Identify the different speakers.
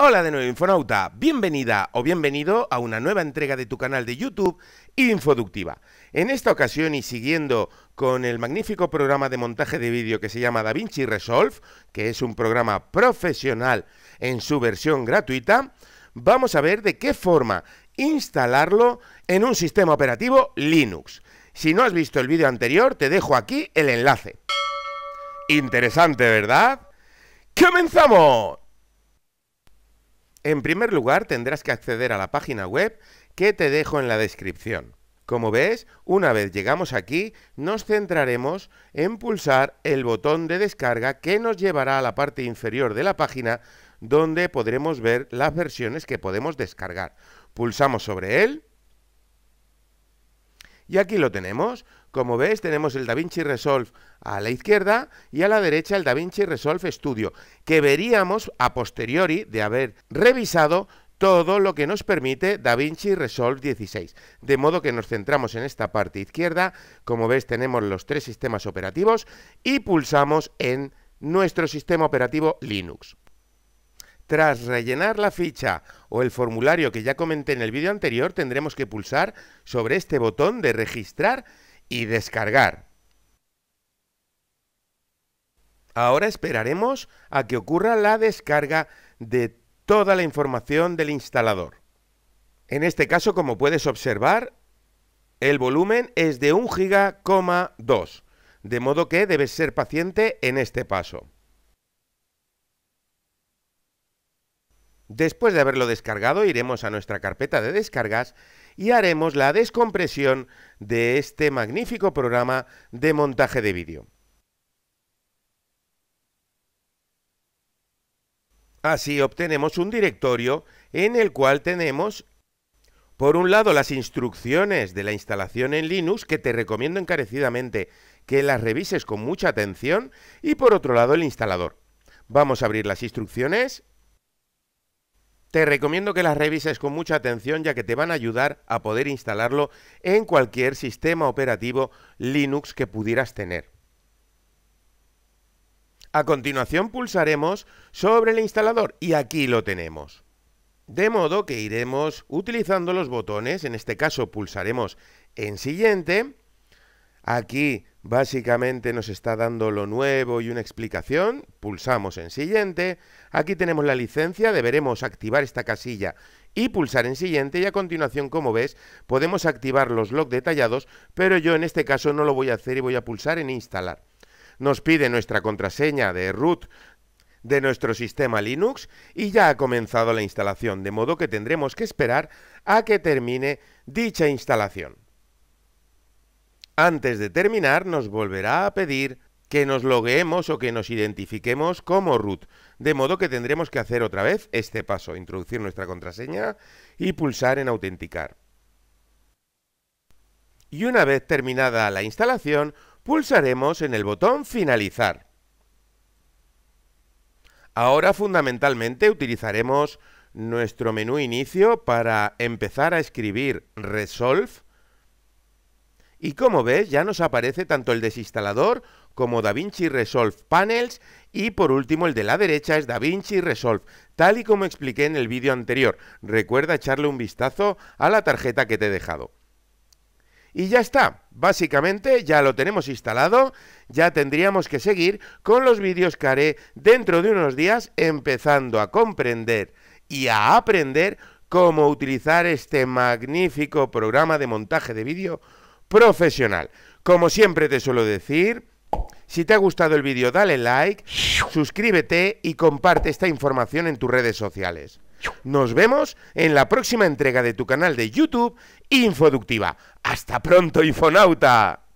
Speaker 1: Hola de nuevo Infonauta, bienvenida o bienvenido a una nueva entrega de tu canal de YouTube Infoductiva. En esta ocasión y siguiendo con el magnífico programa de montaje de vídeo que se llama DaVinci Resolve, que es un programa profesional en su versión gratuita, vamos a ver de qué forma instalarlo en un sistema operativo Linux. Si no has visto el vídeo anterior, te dejo aquí el enlace. Interesante, ¿verdad? ¡Comenzamos! En primer lugar, tendrás que acceder a la página web que te dejo en la descripción. Como ves, una vez llegamos aquí, nos centraremos en pulsar el botón de descarga que nos llevará a la parte inferior de la página donde podremos ver las versiones que podemos descargar. Pulsamos sobre él y aquí lo tenemos. Como ves, tenemos el DaVinci Resolve a la izquierda y a la derecha el DaVinci Resolve Studio, que veríamos a posteriori de haber revisado todo lo que nos permite DaVinci Resolve 16. De modo que nos centramos en esta parte izquierda, como ves tenemos los tres sistemas operativos y pulsamos en nuestro sistema operativo Linux. Tras rellenar la ficha o el formulario que ya comenté en el vídeo anterior, tendremos que pulsar sobre este botón de registrar y descargar. Ahora esperaremos a que ocurra la descarga de toda la información del instalador. En este caso, como puedes observar, el volumen es de 1 giga, de modo que debes ser paciente en este paso. Después de haberlo descargado, iremos a nuestra carpeta de descargas y haremos la descompresión de este magnífico programa de montaje de vídeo. Así obtenemos un directorio en el cual tenemos, por un lado, las instrucciones de la instalación en Linux, que te recomiendo encarecidamente que las revises con mucha atención, y por otro lado, el instalador. Vamos a abrir las instrucciones te recomiendo que las revises con mucha atención ya que te van a ayudar a poder instalarlo en cualquier sistema operativo Linux que pudieras tener. A continuación pulsaremos sobre el instalador y aquí lo tenemos. De modo que iremos utilizando los botones, en este caso pulsaremos en siguiente. Aquí Básicamente nos está dando lo nuevo y una explicación. Pulsamos en siguiente. Aquí tenemos la licencia. Deberemos activar esta casilla y pulsar en siguiente y a continuación, como ves, podemos activar los logs detallados, pero yo en este caso no lo voy a hacer y voy a pulsar en instalar. Nos pide nuestra contraseña de root de nuestro sistema Linux y ya ha comenzado la instalación, de modo que tendremos que esperar a que termine dicha instalación antes de terminar nos volverá a pedir que nos logueemos o que nos identifiquemos como root, de modo que tendremos que hacer otra vez este paso, introducir nuestra contraseña y pulsar en autenticar. Y una vez terminada la instalación, pulsaremos en el botón finalizar. Ahora fundamentalmente utilizaremos nuestro menú inicio para empezar a escribir Resolve y como ves, ya nos aparece tanto el desinstalador como DaVinci Resolve Panels y por último el de la derecha es DaVinci Resolve, tal y como expliqué en el vídeo anterior. Recuerda echarle un vistazo a la tarjeta que te he dejado. Y ya está, básicamente ya lo tenemos instalado, ya tendríamos que seguir con los vídeos que haré dentro de unos días empezando a comprender y a aprender cómo utilizar este magnífico programa de montaje de vídeo profesional. Como siempre te suelo decir, si te ha gustado el vídeo dale like, suscríbete y comparte esta información en tus redes sociales. Nos vemos en la próxima entrega de tu canal de YouTube Infoductiva. Hasta pronto, Infonauta.